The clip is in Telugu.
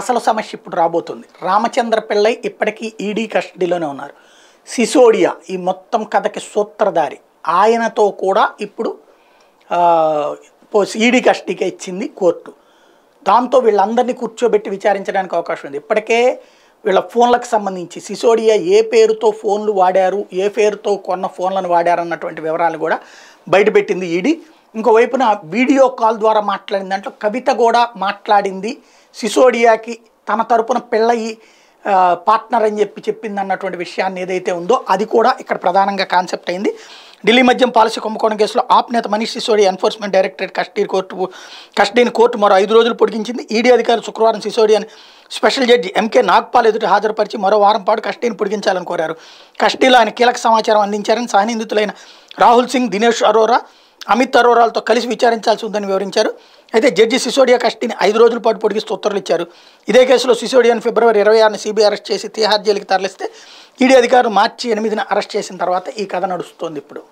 అసలు సమస్య ఇప్పుడు రాబోతుంది రామచంద్ర పిళ్ళై ఇప్పటికీ ఈడీ కస్టడీలోనే ఉన్నారు సిసోడియా ఈ మొత్తం కథకి సూత్రధారి ఆయనతో కూడా ఇప్పుడు ఈడీ కస్టడీకే ఇచ్చింది కోర్టు దాంతో వీళ్ళందరినీ కూర్చోబెట్టి విచారించడానికి అవకాశం ఉంది ఇప్పటికే వీళ్ళ ఫోన్లకు సంబంధించి సిసోడియా ఏ పేరుతో ఫోన్లు వాడారు ఏ పేరుతో కొన్న ఫోన్లను వాడారు అన్నటువంటి వివరాలు కూడా బయటపెట్టింది ఈడీ ఇంకోవైపున వీడియో కాల్ ద్వారా మాట్లాడిన దాంట్లో కవిత కూడా మాట్లాడింది సిసోడియాకి తన తరపున పెళ్ళయి పార్ట్నర్ అని చెప్పి చెప్పింది అన్నటువంటి విషయాన్ని ఏదైతే ఉందో అది కూడా ఇక్కడ ప్రధానంగా కాన్సెప్ట్ అయింది ఢిల్లీ మద్యం పాలసీ కుంభకోణం కేసులో ఆప్ నేత Manish Sisodia enforcement directorate custody court కస్టడీని కోర్టు మరో ఐదు రోజులు పొడిగించింది ఈడీ అధికారులు శుక్రవారం సిసోడియాని స్పెషల్ జడ్జి ఎంకే నాగ్పాల్ ఎదుటి హాజరుపరిచి మరో వారం పాటు కస్టడీని పొడిగించాలని కోరారు కస్టడీలో ఆయన కీలక సమాచారం అందించారని సహనిందితులైన రాహుల్ సింగ్ దినేష్ అరోరా అమిత్ అరోరాలతో కలిసి విచారించాల్సి ఉందని వివరించారు అయితే జడ్జి సిసోడియా కస్టీని ఐదు రోజుల పాటు పొడిగిస్తూ ఉత్తర్వులు ఇచ్చారు ఇదే కేసులో సిసోడియాను ఫిబ్రవరి ఇరవై ఆరున సిబిఐ అరెస్ట్ చేసి తిహార్ జైలుకి తరలిస్తే ఈడీ అధికారులు మార్చి ఎనిమిదిన అరెస్ట్ చేసిన తర్వాత ఈ కథ నడుస్తోంది ఇప్పుడు